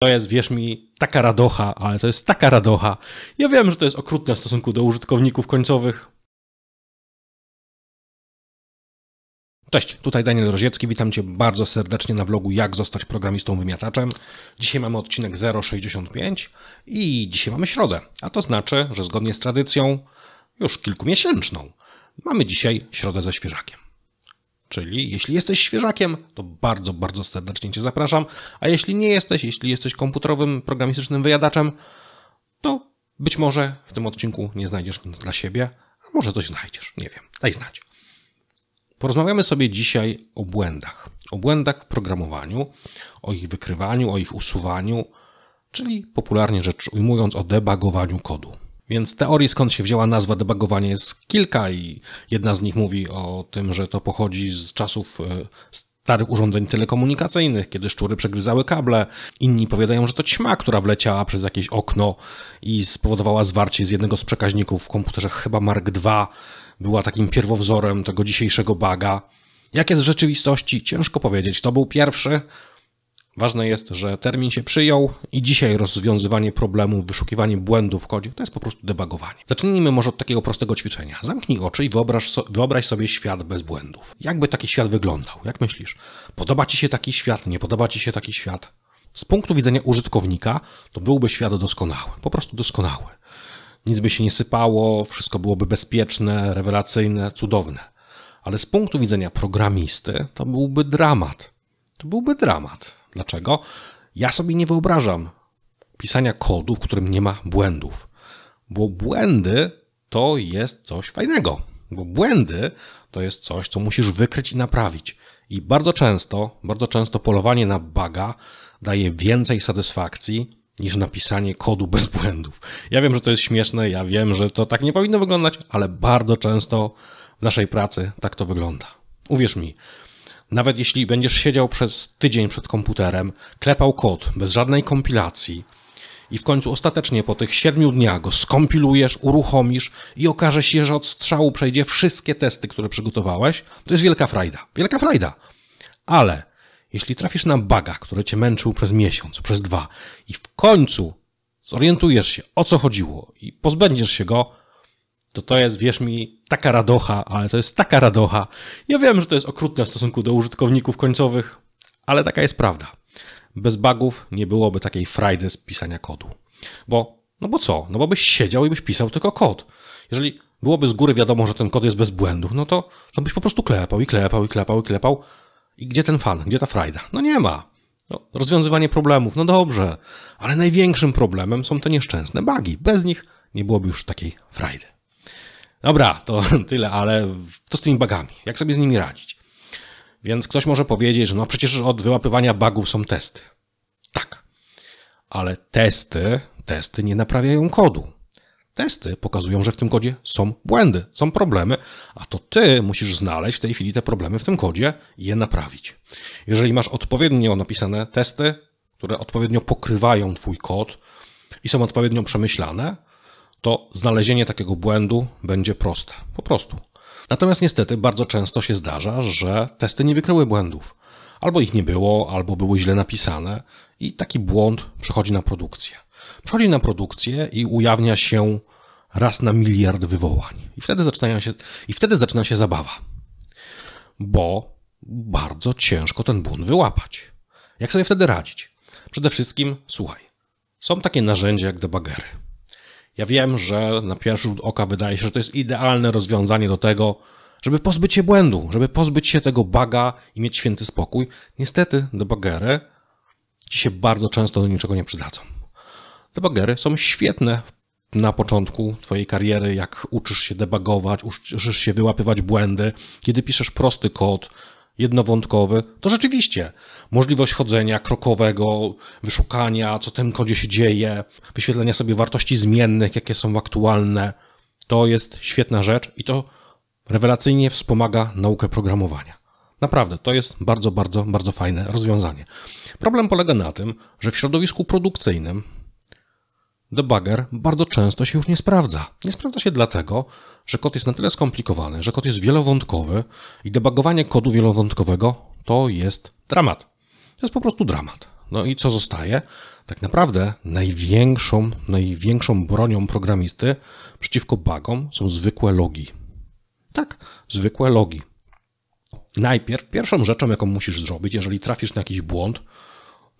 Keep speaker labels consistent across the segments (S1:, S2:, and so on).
S1: To jest, wierz mi, taka radocha, ale to jest taka radocha. Ja wiem, że to jest okrutne w stosunku do użytkowników końcowych. Cześć, tutaj Daniel Roziecki, witam Cię bardzo serdecznie na vlogu Jak zostać programistą wymiataczem. Dzisiaj mamy odcinek 065 i dzisiaj mamy środę, a to znaczy, że zgodnie z tradycją, już kilkumiesięczną, mamy dzisiaj środę ze świeżakiem. Czyli jeśli jesteś świeżakiem, to bardzo, bardzo serdecznie Cię zapraszam, a jeśli nie jesteś, jeśli jesteś komputerowym, programistycznym wyjadaczem, to być może w tym odcinku nie znajdziesz nic dla siebie, a może coś znajdziesz, nie wiem, daj znać. Porozmawiamy sobie dzisiaj o błędach. O błędach w programowaniu, o ich wykrywaniu, o ich usuwaniu, czyli popularnie rzecz ujmując, o debagowaniu kodu. Więc teorii, skąd się wzięła nazwa debugowanie, jest kilka, i jedna z nich mówi o tym, że to pochodzi z czasów e, starych urządzeń telekomunikacyjnych, kiedy szczury przegryzały kable. Inni powiadają, że to ćma, która wleciała przez jakieś okno i spowodowała zwarcie z jednego z przekaźników w komputerze, chyba Mark II, była takim pierwowzorem tego dzisiejszego baga. Jak jest w rzeczywistości, ciężko powiedzieć. To był pierwszy, Ważne jest, że termin się przyjął i dzisiaj rozwiązywanie problemu, wyszukiwanie błędów w kodzie to jest po prostu debagowanie. Zacznijmy może od takiego prostego ćwiczenia. Zamknij oczy i wyobraź, so, wyobraź sobie świat bez błędów. Jakby taki świat wyglądał? Jak myślisz? Podoba ci się taki świat? Nie podoba ci się taki świat? Z punktu widzenia użytkownika to byłby świat doskonały, po prostu doskonały. Nic by się nie sypało, wszystko byłoby bezpieczne, rewelacyjne, cudowne. Ale z punktu widzenia programisty to byłby dramat. To byłby dramat. Dlaczego? Ja sobie nie wyobrażam pisania kodu, w którym nie ma błędów, bo błędy to jest coś fajnego, bo błędy to jest coś, co musisz wykryć i naprawić. I bardzo często, bardzo często polowanie na baga daje więcej satysfakcji niż napisanie kodu bez błędów. Ja wiem, że to jest śmieszne, ja wiem, że to tak nie powinno wyglądać, ale bardzo często w naszej pracy tak to wygląda. Uwierz mi, nawet jeśli będziesz siedział przez tydzień przed komputerem, klepał kod bez żadnej kompilacji i w końcu ostatecznie po tych siedmiu dniach go skompilujesz, uruchomisz i okaże się, że od strzału przejdzie wszystkie testy, które przygotowałeś, to jest wielka frajda. Wielka frajda. Ale jeśli trafisz na baga, który cię męczył przez miesiąc, przez dwa i w końcu zorientujesz się, o co chodziło i pozbędziesz się go, to to jest, wierz mi, taka radocha, ale to jest taka radocha. Ja wiem, że to jest okrutne w stosunku do użytkowników końcowych, ale taka jest prawda. Bez bugów nie byłoby takiej frajdy z pisania kodu. Bo, no bo co? No bo byś siedział i byś pisał tylko kod. Jeżeli byłoby z góry wiadomo, że ten kod jest bez błędów, no to, to byś po prostu klepał i klepał i klepał i klepał. I gdzie ten fan? Gdzie ta frajda? No nie ma. No, rozwiązywanie problemów, no dobrze, ale największym problemem są te nieszczęsne bugi. Bez nich nie byłoby już takiej frajdy. Dobra, to tyle, ale co z tymi bagami? Jak sobie z nimi radzić? Więc ktoś może powiedzieć, że no przecież od wyłapywania bugów są testy. Tak. Ale testy, testy nie naprawiają kodu. Testy pokazują, że w tym kodzie są błędy, są problemy, a to ty musisz znaleźć w tej chwili te problemy w tym kodzie i je naprawić. Jeżeli masz odpowiednio napisane testy, które odpowiednio pokrywają twój kod i są odpowiednio przemyślane, to znalezienie takiego błędu będzie proste. Po prostu. Natomiast niestety bardzo często się zdarza, że testy nie wykryły błędów. Albo ich nie było, albo były źle napisane i taki błąd przechodzi na produkcję. Przechodzi na produkcję i ujawnia się raz na miliard wywołań. I wtedy zaczyna się, i wtedy zaczyna się zabawa. Bo bardzo ciężko ten błąd wyłapać. Jak sobie wtedy radzić? Przede wszystkim, słuchaj, są takie narzędzia jak debugery. Ja wiem, że na pierwszy rzut oka wydaje się, że to jest idealne rozwiązanie do tego, żeby pozbyć się błędu, żeby pozbyć się tego baga i mieć święty spokój. Niestety debugery ci się bardzo często do niczego nie przydadzą. Debugery są świetne na początku twojej kariery, jak uczysz się debugować, uczysz się wyłapywać błędy, kiedy piszesz prosty kod, jednowątkowy, to rzeczywiście możliwość chodzenia krokowego, wyszukania, co w tym kodzie się dzieje, wyświetlenia sobie wartości zmiennych, jakie są aktualne, to jest świetna rzecz i to rewelacyjnie wspomaga naukę programowania. Naprawdę, to jest bardzo, bardzo, bardzo fajne rozwiązanie. Problem polega na tym, że w środowisku produkcyjnym debugger bardzo często się już nie sprawdza. Nie sprawdza się dlatego, że kod jest na tyle skomplikowany, że kod jest wielowątkowy i debugowanie kodu wielowątkowego to jest dramat. To jest po prostu dramat. No i co zostaje? Tak naprawdę największą, największą bronią programisty przeciwko bugom są zwykłe logi. Tak, zwykłe logi. Najpierw pierwszą rzeczą, jaką musisz zrobić, jeżeli trafisz na jakiś błąd,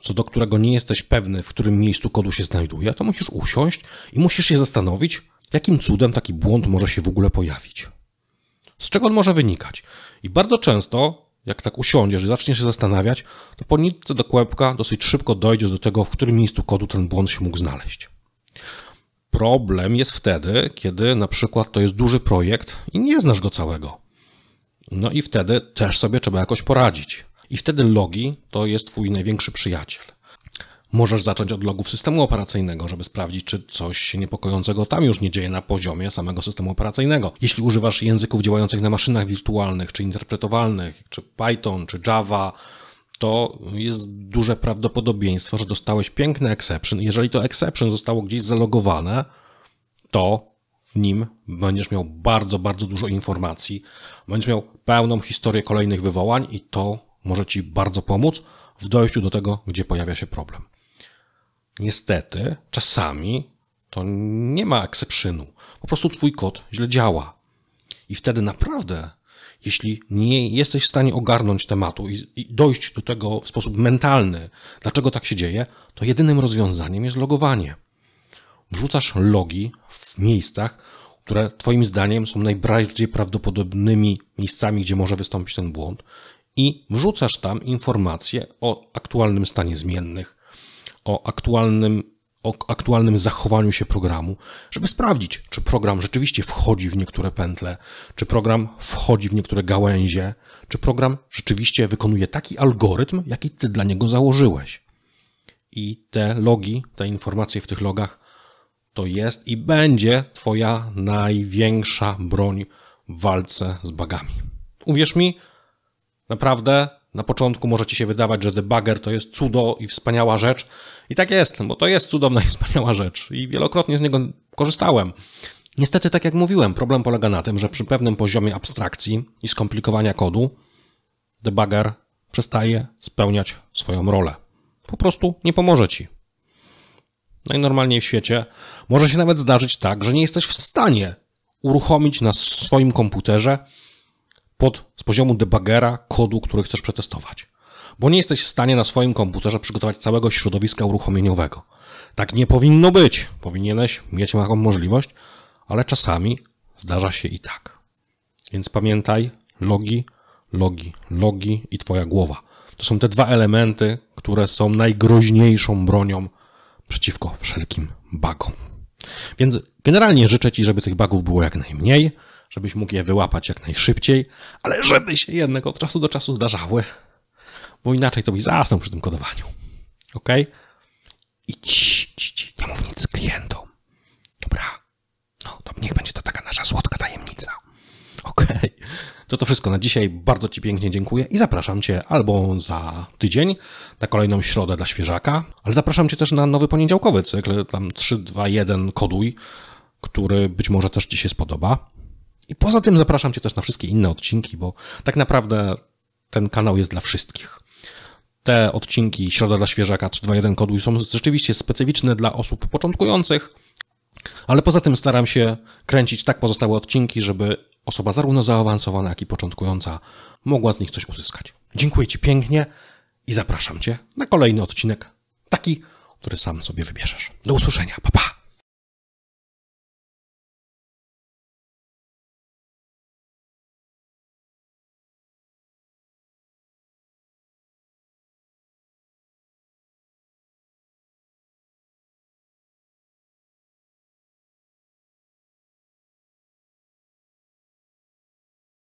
S1: co do którego nie jesteś pewny, w którym miejscu kodu się znajduje, to musisz usiąść i musisz się zastanowić, jakim cudem taki błąd może się w ogóle pojawić. Z czego on może wynikać? I bardzo często, jak tak usiądziesz i zaczniesz się zastanawiać, to po nitce do kłębka dosyć szybko dojdziesz do tego, w którym miejscu kodu ten błąd się mógł znaleźć. Problem jest wtedy, kiedy na przykład to jest duży projekt i nie znasz go całego. No i wtedy też sobie trzeba jakoś poradzić. I wtedy logi to jest Twój największy przyjaciel. Możesz zacząć od logów systemu operacyjnego, żeby sprawdzić, czy coś się niepokojącego tam już nie dzieje na poziomie samego systemu operacyjnego. Jeśli używasz języków działających na maszynach wirtualnych, czy interpretowalnych, czy Python, czy Java, to jest duże prawdopodobieństwo, że dostałeś piękny exception. Jeżeli to exception zostało gdzieś zalogowane, to w nim będziesz miał bardzo, bardzo dużo informacji, będziesz miał pełną historię kolejnych wywołań i to może Ci bardzo pomóc w dojściu do tego, gdzie pojawia się problem. Niestety, czasami to nie ma exceptionu. Po prostu Twój kod źle działa. I wtedy naprawdę, jeśli nie jesteś w stanie ogarnąć tematu i, i dojść do tego w sposób mentalny, dlaczego tak się dzieje, to jedynym rozwiązaniem jest logowanie. Wrzucasz logi w miejscach, które Twoim zdaniem są najbardziej prawdopodobnymi miejscami, gdzie może wystąpić ten błąd, i wrzucasz tam informacje o aktualnym stanie zmiennych, o aktualnym o aktualnym zachowaniu się programu, żeby sprawdzić, czy program rzeczywiście wchodzi w niektóre pętle, czy program wchodzi w niektóre gałęzie, czy program rzeczywiście wykonuje taki algorytm, jaki ty dla niego założyłeś. I te logi, te informacje w tych logach to jest i będzie twoja największa broń w walce z bagami. Uwierz mi, Naprawdę, na początku może ci się wydawać, że debugger to jest cudo i wspaniała rzecz. I tak jest, bo to jest cudowna i wspaniała rzecz. I wielokrotnie z niego korzystałem. Niestety, tak jak mówiłem, problem polega na tym, że przy pewnym poziomie abstrakcji i skomplikowania kodu debugger przestaje spełniać swoją rolę. Po prostu nie pomoże ci. Najnormalniej no w świecie może się nawet zdarzyć tak, że nie jesteś w stanie uruchomić na swoim komputerze pod, z poziomu debugera kodu, który chcesz przetestować. Bo nie jesteś w stanie na swoim komputerze przygotować całego środowiska uruchomieniowego. Tak nie powinno być. Powinieneś mieć taką możliwość, ale czasami zdarza się i tak. Więc pamiętaj, logi, logi, logi i twoja głowa. To są te dwa elementy, które są najgroźniejszą bronią przeciwko wszelkim bugom. Więc generalnie życzę Ci, żeby tych bugów było jak najmniej, żebyś mógł je wyłapać jak najszybciej, ale żeby się jednak od czasu do czasu zdarzały, bo inaczej to byś zasnął przy tym kodowaniu. Ok? I ci, ci, ci, nie mów nic klientom. Dobra. No, to niech będzie to taka nasza słodka tajemnica. Ok. To to wszystko na dzisiaj. Bardzo Ci pięknie dziękuję i zapraszam Cię albo za tydzień, na kolejną środę dla świeżaka, ale zapraszam Cię też na nowy poniedziałkowy cykl, tam 3, 2, 1 koduj, który być może też Ci się spodoba. I poza tym zapraszam Cię też na wszystkie inne odcinki, bo tak naprawdę ten kanał jest dla wszystkich. Te odcinki Środa dla Świeżaka 321 Koduj są rzeczywiście specyficzne dla osób początkujących, ale poza tym staram się kręcić tak pozostałe odcinki, żeby osoba zarówno zaawansowana, jak i początkująca mogła z nich coś uzyskać. Dziękuję Ci pięknie i zapraszam Cię na kolejny odcinek, taki, który sam sobie wybierzesz. Do usłyszenia, pa pa!